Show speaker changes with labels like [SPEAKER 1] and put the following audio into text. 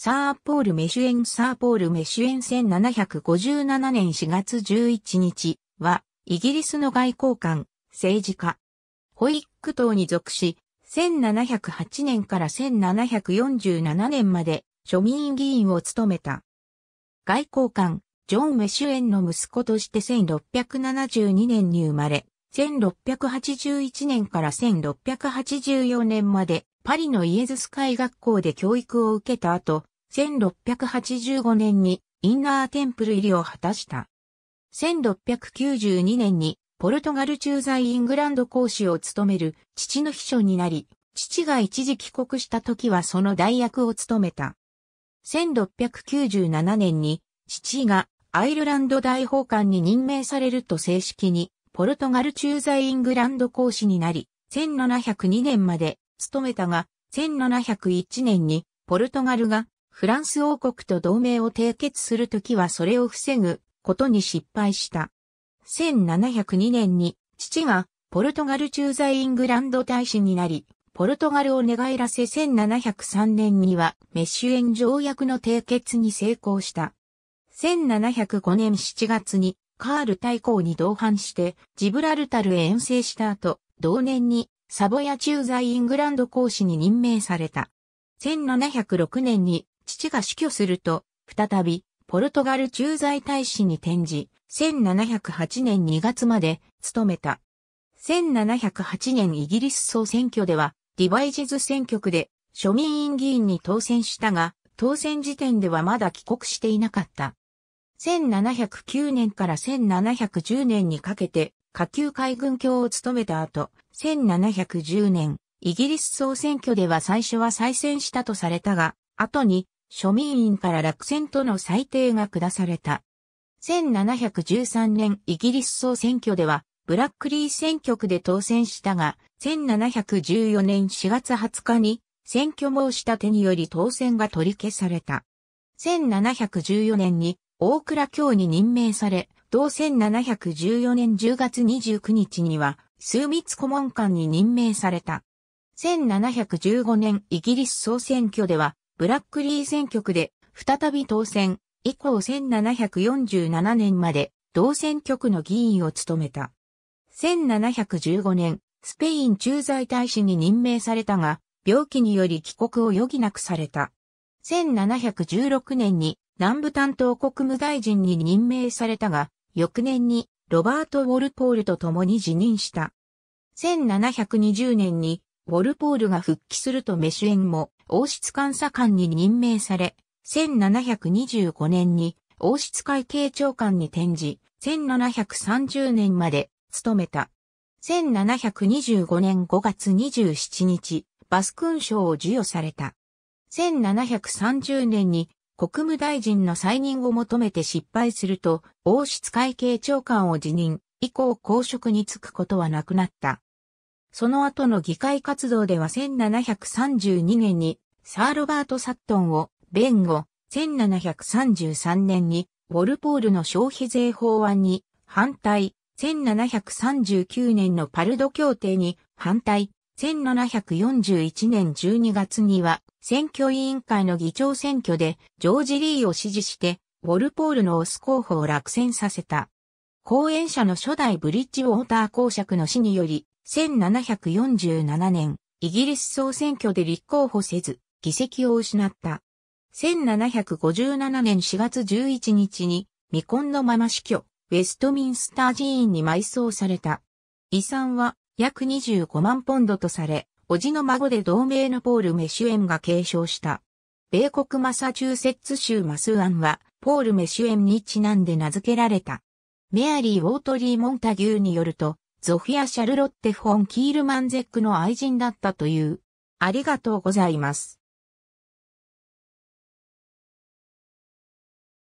[SPEAKER 1] サーポール・メシュエンサーポール・メシュエン1757年4月11日は、イギリスの外交官、政治家、ホイック党に属し、1708年から1747年まで庶民議員を務めた。外交官、ジョン・メシュエンの息子として1672年に生まれ、1681年から1684年までパリのイエズス会学校で教育を受けた後、1685年にインナーテンプル入りを果たした。1692年にポルトガル駐在イングランド講師を務める父の秘書になり、父が一時帰国した時はその代役を務めた。1697年に父がアイルランド大法官に任命されると正式にポルトガル駐在イングランド講師になり、1702年まで務めたが、1701年にポルトガルがフランス王国と同盟を締結するときはそれを防ぐことに失敗した。1702年に父がポルトガル駐在イングランド大使になり、ポルトガルを寝返らせ1703年にはメッシュエン条約の締結に成功した。1705年7月にカール大公に同伴してジブラルタルへ遠征した後、同年にサボヤ駐在イングランド公使に任命された。1706年に父が死去すると、再び、ポルトガル駐在大使に転じ、1708年2月まで務めた。1708年イギリス総選挙では、ディバイジズ選挙区で庶民院議員に当選したが、当選時点ではまだ帰国していなかった。1709年から1710年にかけて、下級海軍卿を務めた後、1710年、イギリス総選挙では最初は再選したとされたが、後に庶民院から落選との裁定が下された。1713年イギリス総選挙では、ブラックリー選挙区で当選したが、1714年4月20日に選挙申し立てにより当選が取り消された。1714年に大倉京に任命され、同1714年10月29日には、枢密顧問官に任命された。1715年イギリス総選挙では、ブラックリー選挙区で再び当選、以降1747年まで同選挙区の議員を務めた。1715年、スペイン駐在大使に任命されたが、病気により帰国を余儀なくされた。1716年に南部担当国務大臣に任命されたが、翌年にロバート・ウォルポールと共に辞任した。1720年にウォルポールが復帰するとメシュエンも王室監査官に任命され、1725年に王室会計長官に転じ、1730年まで務めた。1725年5月27日、バス勲章を授与された。1730年に国務大臣の再任を求めて失敗すると、王室会計長官を辞任、以降公職に就くことはなくなった。その後の議会活動では1732年にサー・ロバート・サットンを弁護、1733年にウォルポールの消費税法案に反対、1739年のパルド協定に反対、1741年12月には選挙委員会の議長選挙でジョージ・リーを支持してウォルポールのオス候補を落選させた。講演者の初代ブリッジウォーター公爵の死により1747年、イギリス総選挙で立候補せず、議席を失った。1757年4月11日に、未婚のまま死去、ウェストミンスター寺院に埋葬された。遺産は約25万ポンドとされ、叔父の孫で同盟のポール・メシュエンが継承した。米国マサチューセッツ州マスアンは、ポール・メシュエンにちなんで名付けられた。メアリー・ウォートリー・モンタギューによると、ゾフィア・シャルロッテ・フォン・キールマンゼックの愛人だったという。ありがとうございます。